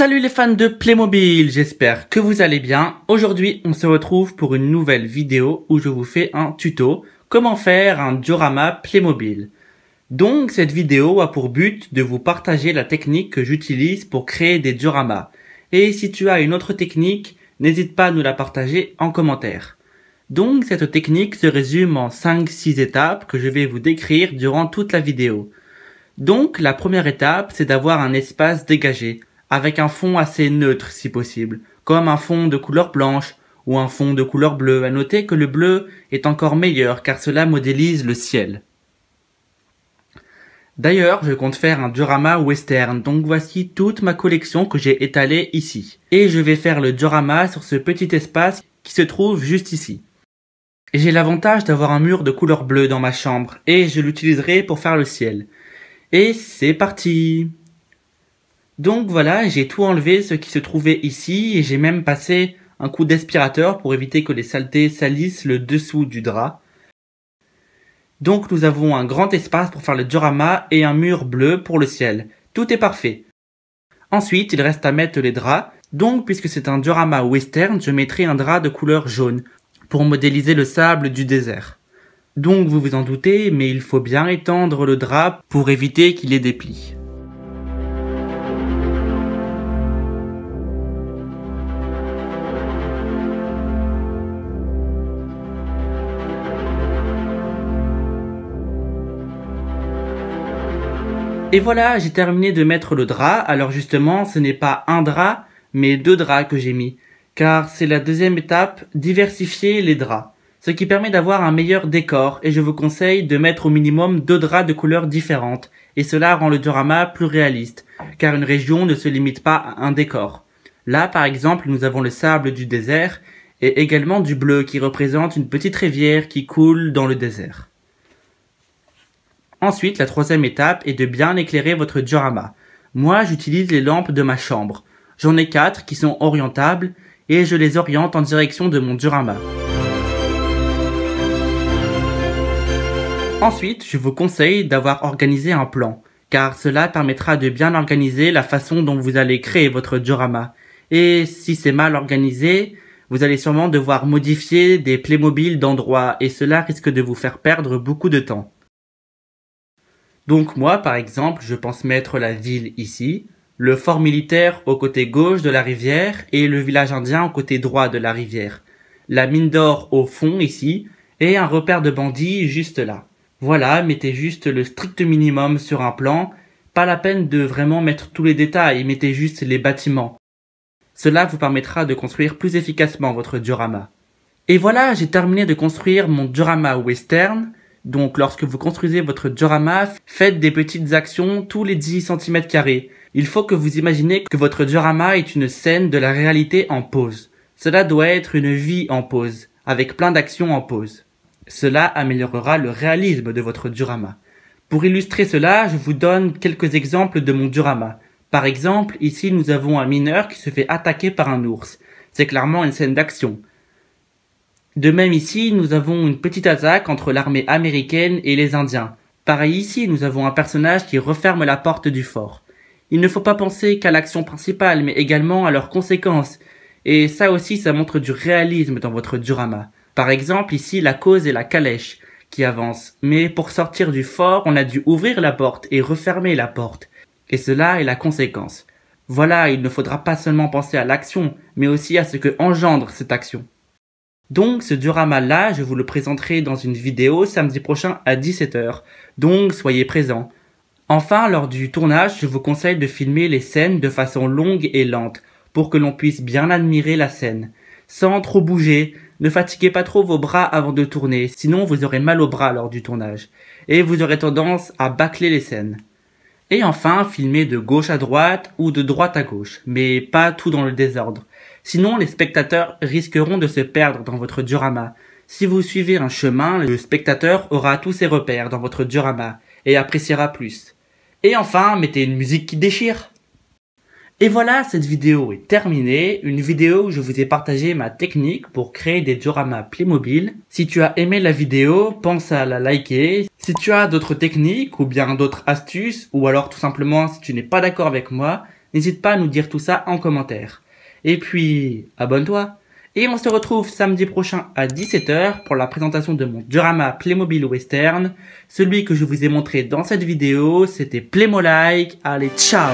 Salut les fans de Playmobil, j'espère que vous allez bien. Aujourd'hui, on se retrouve pour une nouvelle vidéo où je vous fais un tuto comment faire un diorama Playmobil. Donc cette vidéo a pour but de vous partager la technique que j'utilise pour créer des dioramas. Et si tu as une autre technique, n'hésite pas à nous la partager en commentaire. Donc cette technique se résume en 5-6 étapes que je vais vous décrire durant toute la vidéo. Donc la première étape, c'est d'avoir un espace dégagé avec un fond assez neutre si possible, comme un fond de couleur blanche ou un fond de couleur bleue. À noter que le bleu est encore meilleur car cela modélise le ciel. D'ailleurs, je compte faire un diorama western, donc voici toute ma collection que j'ai étalée ici. Et je vais faire le diorama sur ce petit espace qui se trouve juste ici. J'ai l'avantage d'avoir un mur de couleur bleue dans ma chambre, et je l'utiliserai pour faire le ciel. Et c'est parti donc voilà, j'ai tout enlevé ce qui se trouvait ici et j'ai même passé un coup d'aspirateur pour éviter que les saletés salissent le dessous du drap. Donc nous avons un grand espace pour faire le diorama et un mur bleu pour le ciel. Tout est parfait. Ensuite, il reste à mettre les draps. Donc puisque c'est un diorama western, je mettrai un drap de couleur jaune pour modéliser le sable du désert. Donc vous vous en doutez, mais il faut bien étendre le drap pour éviter qu'il ait des plis. Et voilà, j'ai terminé de mettre le drap. Alors justement, ce n'est pas un drap, mais deux draps que j'ai mis. Car c'est la deuxième étape, diversifier les draps. Ce qui permet d'avoir un meilleur décor et je vous conseille de mettre au minimum deux draps de couleurs différentes. Et cela rend le drama plus réaliste, car une région ne se limite pas à un décor. Là, par exemple, nous avons le sable du désert et également du bleu qui représente une petite rivière qui coule dans le désert. Ensuite, la troisième étape est de bien éclairer votre diorama. Moi, j'utilise les lampes de ma chambre. J'en ai quatre qui sont orientables et je les oriente en direction de mon diorama. Ensuite, je vous conseille d'avoir organisé un plan, car cela permettra de bien organiser la façon dont vous allez créer votre diorama. Et si c'est mal organisé, vous allez sûrement devoir modifier des playmobiles d'endroits et cela risque de vous faire perdre beaucoup de temps. Donc moi, par exemple, je pense mettre la ville ici, le fort militaire au côté gauche de la rivière et le village indien au côté droit de la rivière, la mine d'or au fond ici, et un repère de bandits juste là. Voilà, mettez juste le strict minimum sur un plan, pas la peine de vraiment mettre tous les détails, mettez juste les bâtiments. Cela vous permettra de construire plus efficacement votre diorama. Et voilà, j'ai terminé de construire mon diorama western, donc lorsque vous construisez votre diorama, faites des petites actions tous les 10 cm carrés. Il faut que vous imaginez que votre diorama est une scène de la réalité en pause. Cela doit être une vie en pause, avec plein d'actions en pause. Cela améliorera le réalisme de votre diorama. Pour illustrer cela, je vous donne quelques exemples de mon diorama. Par exemple, ici nous avons un mineur qui se fait attaquer par un ours. C'est clairement une scène d'action. De même ici, nous avons une petite attaque entre l'armée américaine et les Indiens. Pareil ici, nous avons un personnage qui referme la porte du fort. Il ne faut pas penser qu'à l'action principale, mais également à leurs conséquences. Et ça aussi, ça montre du réalisme dans votre durama. Par exemple, ici, la cause est la calèche qui avance. Mais pour sortir du fort, on a dû ouvrir la porte et refermer la porte. Et cela est la conséquence. Voilà, il ne faudra pas seulement penser à l'action, mais aussi à ce que engendre cette action. Donc ce drama là je vous le présenterai dans une vidéo samedi prochain à 17h, donc soyez présents. Enfin, lors du tournage, je vous conseille de filmer les scènes de façon longue et lente, pour que l'on puisse bien admirer la scène. Sans trop bouger, ne fatiguez pas trop vos bras avant de tourner, sinon vous aurez mal aux bras lors du tournage, et vous aurez tendance à bâcler les scènes. Et enfin, filmez de gauche à droite ou de droite à gauche, mais pas tout dans le désordre. Sinon, les spectateurs risqueront de se perdre dans votre diorama. Si vous suivez un chemin, le spectateur aura tous ses repères dans votre diorama et appréciera plus. Et enfin, mettez une musique qui déchire. Et voilà, cette vidéo est terminée, une vidéo où je vous ai partagé ma technique pour créer des dioramas Playmobil. Si tu as aimé la vidéo, pense à la liker. Si tu as d'autres techniques ou bien d'autres astuces, ou alors tout simplement si tu n'es pas d'accord avec moi, n'hésite pas à nous dire tout ça en commentaire. Et puis, abonne-toi. Et on se retrouve samedi prochain à 17h pour la présentation de mon drama Playmobil Western. Celui que je vous ai montré dans cette vidéo, c'était Playmo Allez, ciao